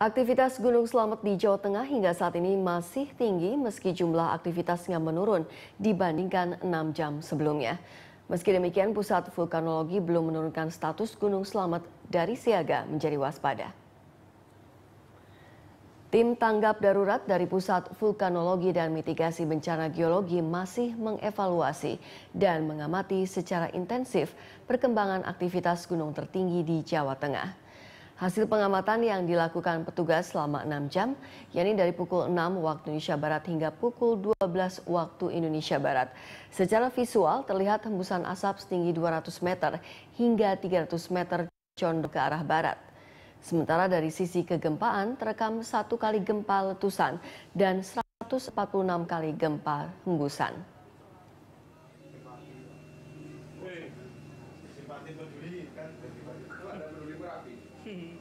Aktivitas Gunung Slamet di Jawa Tengah hingga saat ini masih tinggi meski jumlah aktivitasnya menurun dibandingkan 6 jam sebelumnya. Meski demikian, Pusat Vulkanologi belum menurunkan status Gunung Slamet dari siaga menjadi waspada. Tim tanggap darurat dari Pusat Vulkanologi dan Mitigasi Bencana Geologi masih mengevaluasi dan mengamati secara intensif perkembangan aktivitas gunung tertinggi di Jawa Tengah. Hasil pengamatan yang dilakukan petugas selama 6 jam, yakni dari pukul 6 waktu Indonesia Barat hingga pukul 12 waktu Indonesia Barat. Secara visual terlihat hembusan asap setinggi 200 meter hingga 300 meter condong ke arah barat. Sementara dari sisi kegempaan terekam satu kali gempa letusan dan 146 kali gempa hembusan. key